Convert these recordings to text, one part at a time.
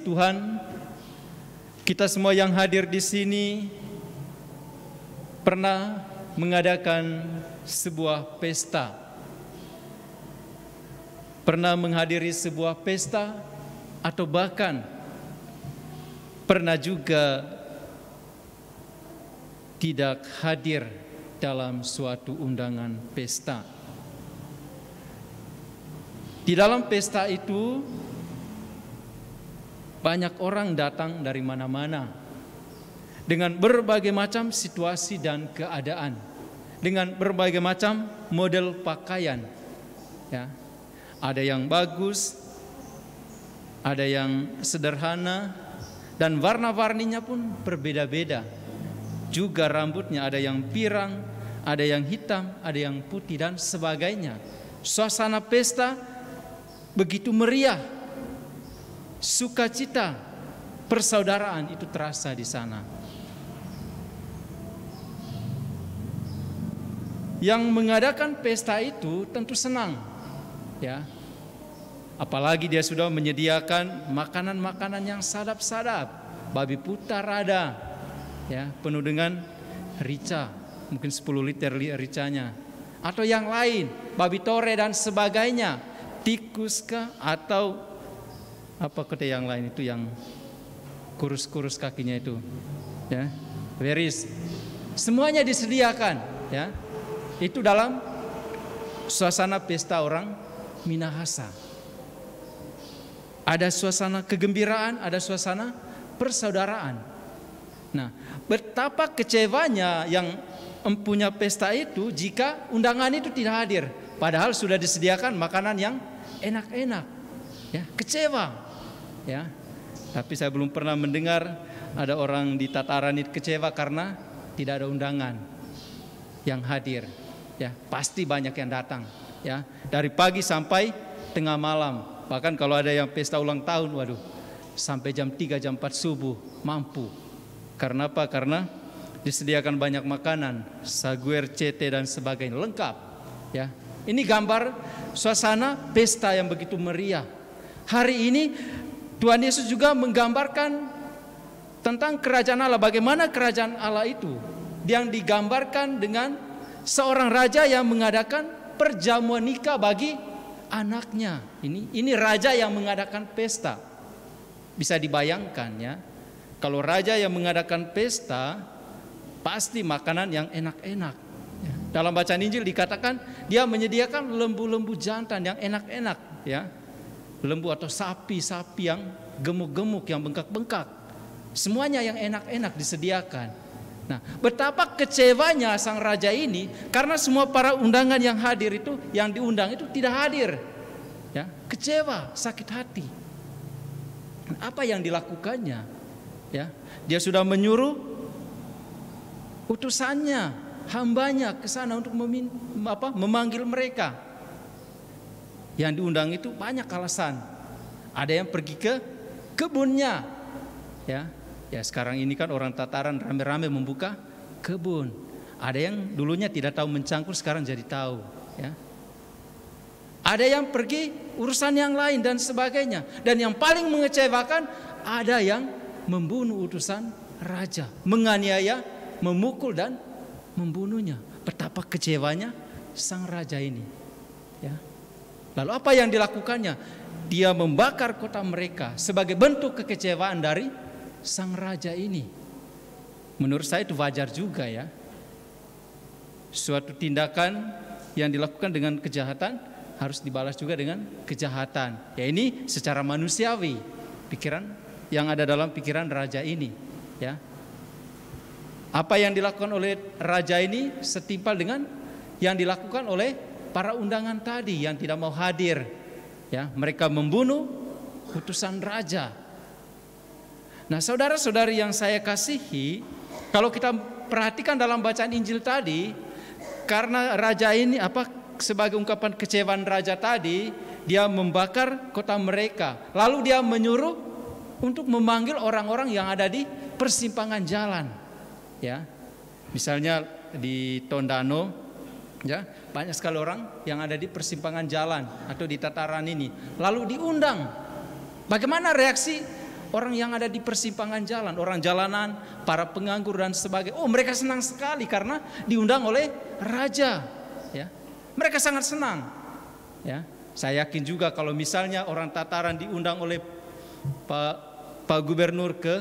Tuhan, kita semua yang hadir di sini pernah mengadakan sebuah pesta. Pernah menghadiri sebuah pesta atau bahkan pernah juga tidak hadir dalam suatu undangan pesta. Di dalam pesta itu banyak orang datang dari mana-mana dengan berbagai macam situasi dan keadaan, dengan berbagai macam model pakaian. Ya. Ada yang bagus, ada yang sederhana dan warna-warninya pun berbeda-beda. Juga rambutnya ada yang pirang, ada yang hitam, ada yang putih dan sebagainya. Suasana pesta begitu meriah sukacita, persaudaraan itu terasa di sana. Yang mengadakan pesta itu tentu senang, ya. Apalagi dia sudah menyediakan makanan-makanan yang sadap-sadap, babi putar rada, ya, penuh dengan rica, mungkin 10 liter ricanya, atau yang lain, babi tore dan sebagainya, tikus kah atau apa kedai yang lain itu yang kurus-kurus kakinya itu ya beris semuanya disediakan ya itu dalam suasana pesta orang Minahasa ada suasana kegembiraan ada suasana persaudaraan nah betapa kecewanya yang empunya pesta itu jika undangan itu tidak hadir padahal sudah disediakan makanan yang enak-enak ya kecewa ya. Tapi saya belum pernah mendengar ada orang di tataran itu kecewa karena tidak ada undangan yang hadir. Ya, pasti banyak yang datang, ya. Dari pagi sampai tengah malam. Bahkan kalau ada yang pesta ulang tahun, waduh, sampai jam 3 jam 4 subuh mampu. Karena apa? Karena disediakan banyak makanan, saguer, CT dan sebagainya lengkap, ya. Ini gambar suasana pesta yang begitu meriah. Hari ini Tuhan Yesus juga menggambarkan tentang kerajaan Allah. Bagaimana kerajaan Allah itu yang digambarkan dengan seorang raja yang mengadakan perjamuan nikah bagi anaknya. Ini ini raja yang mengadakan pesta. Bisa dibayangkan ya. Kalau raja yang mengadakan pesta pasti makanan yang enak-enak. Dalam bacaan Injil dikatakan dia menyediakan lembu-lembu jantan yang enak-enak ya lembu atau sapi-sapi yang gemuk-gemuk, yang bengkak-bengkak. Semuanya yang enak-enak disediakan. Nah, betapa kecewanya sang raja ini karena semua para undangan yang hadir itu, yang diundang itu tidak hadir. Ya, kecewa, sakit hati. Apa yang dilakukannya? Ya, dia sudah menyuruh utusannya, hambanya ke sana untuk memin, apa, memanggil mereka yang diundang itu banyak alasan. Ada yang pergi ke kebunnya. Ya. Ya, sekarang ini kan orang Tataran rame-rame membuka kebun. Ada yang dulunya tidak tahu mencangkul sekarang jadi tahu, ya. Ada yang pergi urusan yang lain dan sebagainya. Dan yang paling mengecewakan ada yang membunuh utusan raja, menganiaya, memukul dan membunuhnya. Betapa kecewanya sang raja ini. Ya. Lalu apa yang dilakukannya? Dia membakar kota mereka sebagai bentuk kekecewaan dari sang raja ini. Menurut saya itu wajar juga ya. Suatu tindakan yang dilakukan dengan kejahatan harus dibalas juga dengan kejahatan. Ya ini secara manusiawi pikiran yang ada dalam pikiran raja ini ya. Apa yang dilakukan oleh raja ini setimpal dengan yang dilakukan oleh para undangan tadi yang tidak mau hadir ya mereka membunuh utusan raja nah saudara-saudari yang saya kasihi kalau kita perhatikan dalam bacaan Injil tadi karena raja ini apa sebagai ungkapan kecewaan raja tadi dia membakar kota mereka lalu dia menyuruh untuk memanggil orang-orang yang ada di persimpangan jalan ya misalnya di Tondano ya banyak sekali orang yang ada di persimpangan jalan atau di tataran ini lalu diundang bagaimana reaksi orang yang ada di persimpangan jalan orang jalanan para penganggur dan sebagainya oh mereka senang sekali karena diundang oleh raja ya mereka sangat senang ya saya yakin juga kalau misalnya orang tataran diundang oleh pak pak gubernur ke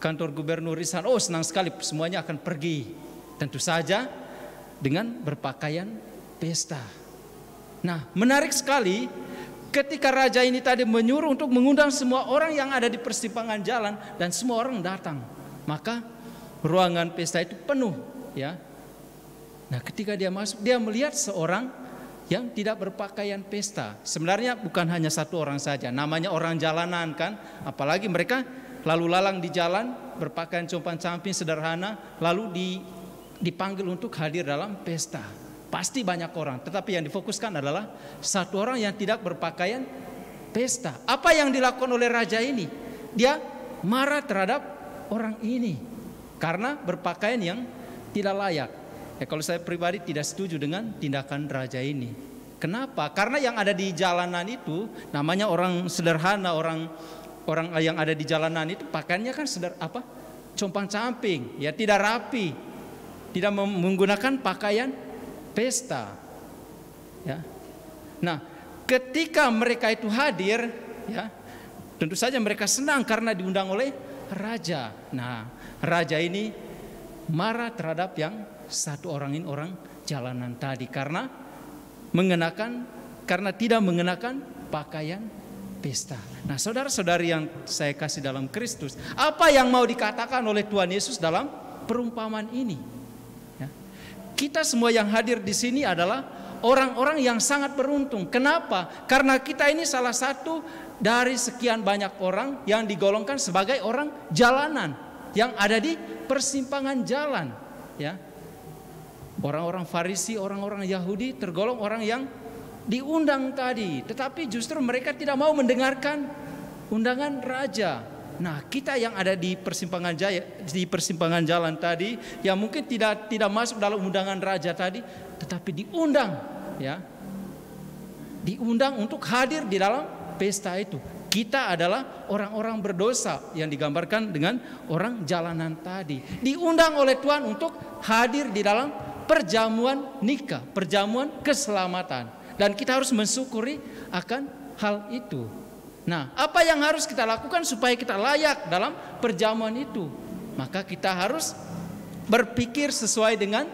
kantor gubernur Risan. oh senang sekali semuanya akan pergi tentu saja dengan berpakaian pesta. Nah, menarik sekali ketika raja ini tadi menyuruh untuk mengundang semua orang yang ada di persimpangan jalan dan semua orang datang. Maka ruangan pesta itu penuh, ya. Nah, ketika dia masuk, dia melihat seorang yang tidak berpakaian pesta. Sebenarnya bukan hanya satu orang saja, namanya orang jalanan kan, apalagi mereka lalu lalang di jalan berpakaian compang-camping sederhana, lalu di dipanggil untuk hadir dalam pesta. Pasti banyak orang, tetapi yang difokuskan adalah satu orang yang tidak berpakaian pesta. Apa yang dilakukan oleh raja ini? Dia marah terhadap orang ini karena berpakaian yang tidak layak. Ya, kalau saya pribadi tidak setuju dengan tindakan raja ini. Kenapa? Karena yang ada di jalanan itu namanya orang sederhana, orang orang yang ada di jalanan itu pakaiannya kan sederhana apa? compang-camping, ya tidak rapi tidak menggunakan pakaian pesta. Ya. Nah, ketika mereka itu hadir, ya, tentu saja mereka senang karena diundang oleh raja. Nah, raja ini marah terhadap yang satu orang ini orang jalanan tadi karena mengenakan karena tidak mengenakan pakaian pesta. Nah, saudara-saudari yang saya kasih dalam Kristus, apa yang mau dikatakan oleh Tuhan Yesus dalam perumpamaan ini? kita semua yang hadir di sini adalah orang-orang yang sangat beruntung. Kenapa? Karena kita ini salah satu dari sekian banyak orang yang digolongkan sebagai orang jalanan yang ada di persimpangan jalan, ya. Orang-orang Farisi, orang-orang Yahudi tergolong orang yang diundang tadi, tetapi justru mereka tidak mau mendengarkan undangan raja. Nah, kita yang ada di persimpangan jaya, di persimpangan jalan tadi yang mungkin tidak tidak masuk dalam undangan raja tadi, tetapi diundang ya. Diundang untuk hadir di dalam pesta itu. Kita adalah orang-orang berdosa yang digambarkan dengan orang jalanan tadi. Diundang oleh Tuhan untuk hadir di dalam perjamuan nikah, perjamuan keselamatan. Dan kita harus mensyukuri akan hal itu. Nah, apa yang harus kita lakukan supaya kita layak dalam perjamuan itu? Maka kita harus berpikir sesuai dengan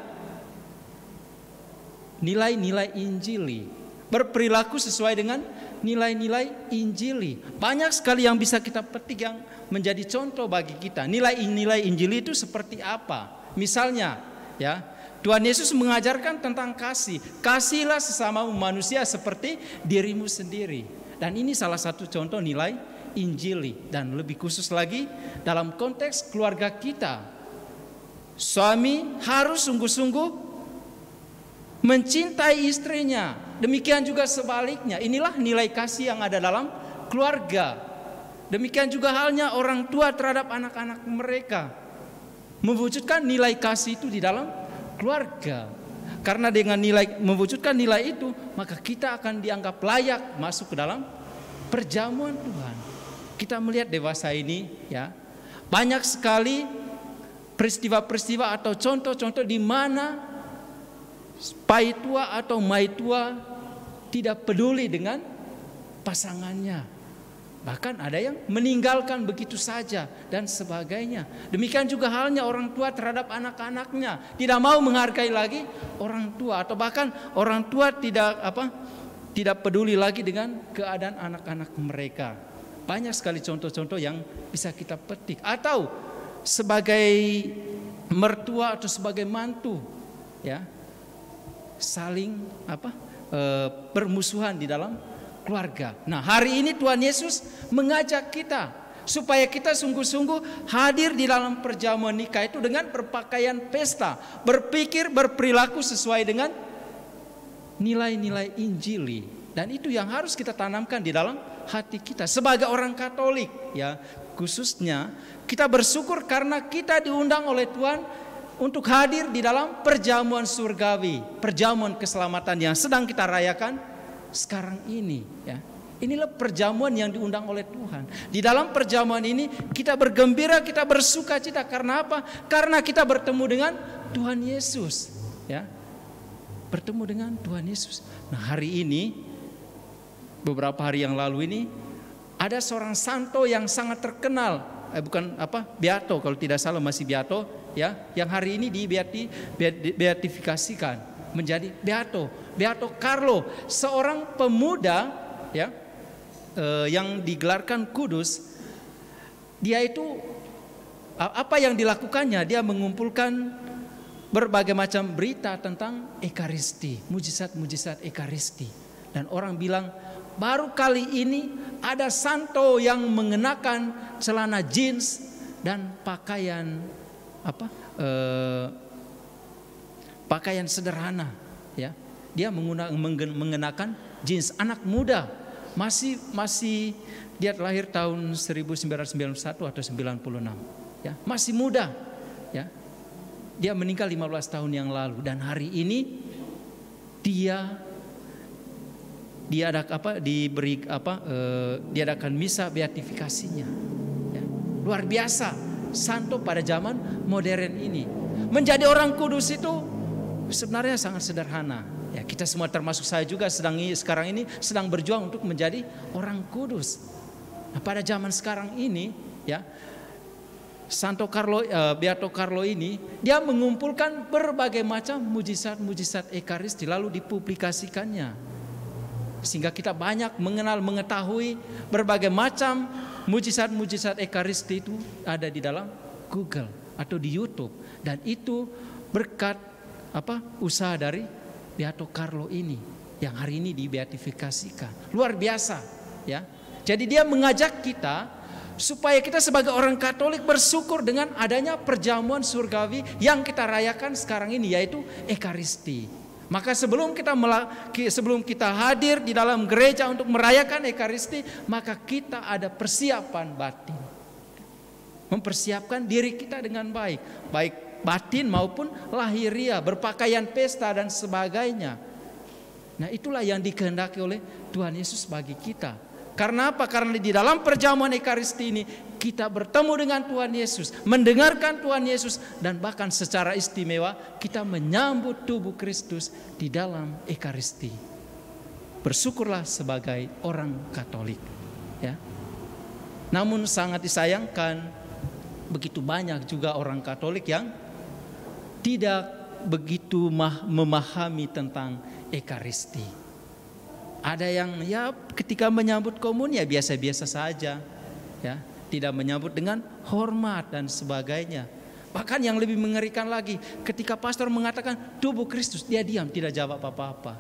nilai-nilai Injili, berperilaku sesuai dengan nilai-nilai Injili. Banyak sekali yang bisa kita petik yang menjadi contoh bagi kita. Nilai-nilai Injili itu seperti apa? Misalnya, ya, Tuhan Yesus mengajarkan tentang kasih. Kasihlah sesamamu manusia seperti dirimu sendiri. Dan ini salah satu contoh nilai Injili dan lebih khusus lagi dalam konteks keluarga kita. Suami harus sungguh-sungguh mencintai istrinya. Demikian juga sebaliknya. Inilah nilai kasih yang ada dalam keluarga. Demikian juga halnya orang tua terhadap anak-anak mereka. Mewujudkan nilai kasih itu di dalam keluarga. Karena dengan nilai mewujudkan nilai itu, maka kita akan dianggap layak masuk ke dalam perjamuan Tuhan. Kita melihat dewasa ini ya, banyak sekali peristiwa-peristiwa atau contoh-contoh di mana pai tua atau mai tua tidak peduli dengan pasangannya Bahkan ada yang meninggalkan begitu saja dan sebagainya. Demikian juga halnya orang tua terhadap anak-anaknya, tidak mau menghargai lagi orang tua atau bahkan orang tua tidak apa? tidak peduli lagi dengan keadaan anak-anak mereka. Banyak sekali contoh-contoh yang bisa kita petik atau sebagai mertua atau sebagai mantu ya saling apa? E, permusuhan di dalam keluarga. Nah, hari ini Tuhan Yesus mengajak kita supaya kita sungguh-sungguh hadir di dalam perjamuan nikah itu dengan berpakaian pesta, berpikir, berperilaku sesuai dengan nilai-nilai Injili. Dan itu yang harus kita tanamkan di dalam hati kita sebagai orang Katolik ya. Khususnya kita bersyukur karena kita diundang oleh Tuhan untuk hadir di dalam perjamuan surgawi, perjamuan keselamatan yang sedang kita rayakan sekarang ini ya. Inilah perjamuan yang diundang oleh Tuhan. Di dalam perjamuan ini kita bergembira, kita bersuka cita karena apa? Karena kita bertemu dengan Tuhan Yesus, ya. Bertemu dengan Tuhan Yesus. Nah, hari ini beberapa hari yang lalu ini ada seorang santo yang sangat terkenal, eh, bukan apa? Beato kalau tidak salah masih Beato, ya, yang hari ini di beati, beatifikasikan menjadi Beato. Beato Carlo, seorang pemuda ya eh, yang digelarkan kudus. Dia itu apa yang dilakukannya? Dia mengumpulkan berbagai macam berita tentang ekaristi, mujizat-mujizat ekaristi. Dan orang bilang, baru kali ini ada santo yang mengenakan celana jeans dan pakaian apa? Eh, pakaian sederhana ya dia menggunakan mengenakan jeans anak muda masih masih dia lahir tahun 1991 atau 96 ya masih muda ya dia meninggal 15 tahun yang lalu dan hari ini dia diadak apa diberi apa eh, diadakan misa beatifikasinya ya. luar biasa santo pada zaman modern ini menjadi orang kudus itu sebenarnya sangat sederhana. Ya, kita semua termasuk saya juga sedang sekarang ini sedang berjuang untuk menjadi orang kudus. Nah, pada zaman sekarang ini, ya Santo Carlo uh, Beato Carlo ini dia mengumpulkan berbagai macam mujizat-mujizat Ekaristi lalu dipublikasikannya. Sehingga kita banyak mengenal mengetahui berbagai macam mujizat-mujizat Ekaristi itu ada di dalam Google atau di YouTube dan itu berkat apa usaha dari Beato Carlo ini yang hari ini dibeatifikasikan. Luar biasa ya. Jadi dia mengajak kita supaya kita sebagai orang Katolik bersyukur dengan adanya perjamuan surgawi yang kita rayakan sekarang ini yaitu Ekaristi. Maka sebelum kita sebelum kita hadir di dalam gereja untuk merayakan Ekaristi, maka kita ada persiapan batin. Mempersiapkan diri kita dengan baik, baik batin maupun lahiria berpakaian pesta dan sebagainya. Nah, itulah yang dikehendaki oleh Tuhan Yesus bagi kita. Karena apa? Karena di dalam perjamuan Ekaristi ini kita bertemu dengan Tuhan Yesus, mendengarkan Tuhan Yesus dan bahkan secara istimewa kita menyambut tubuh Kristus di dalam Ekaristi. Bersyukurlah sebagai orang Katolik, ya. Namun sangat disayangkan begitu banyak juga orang Katolik yang tidak begitu memahami tentang Ekaristi. Ada yang ya ketika menyambut komun ya biasa-biasa saja, ya tidak menyambut dengan hormat dan sebagainya. Bahkan yang lebih mengerikan lagi, ketika pastor mengatakan tubuh Kristus, dia diam, tidak jawab apa-apa.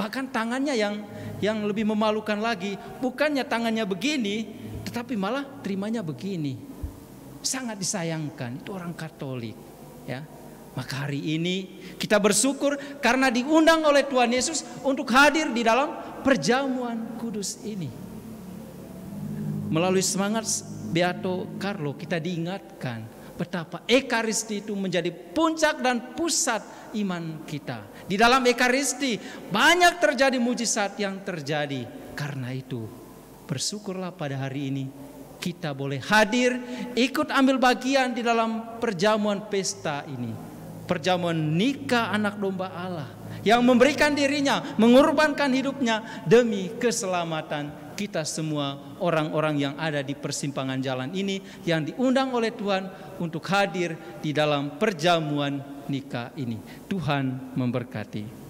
Bahkan tangannya yang yang lebih memalukan lagi, bukannya tangannya begini, tetapi malah terimanya begini. Sangat disayangkan, itu orang Katolik, ya. Maka hari ini kita bersyukur karena diundang oleh Tuhan Yesus untuk hadir di dalam perjamuan kudus ini. Melalui semangat Beato Carlo kita diingatkan betapa ekaristi itu menjadi puncak dan pusat iman kita. Di dalam ekaristi banyak terjadi mujizat yang terjadi. Karena itu bersyukurlah pada hari ini kita boleh hadir ikut ambil bagian di dalam perjamuan pesta ini perjamuan nikah anak domba Allah yang memberikan dirinya, mengorbankan hidupnya demi keselamatan kita semua orang-orang yang ada di persimpangan jalan ini yang diundang oleh Tuhan untuk hadir di dalam perjamuan nikah ini. Tuhan memberkati.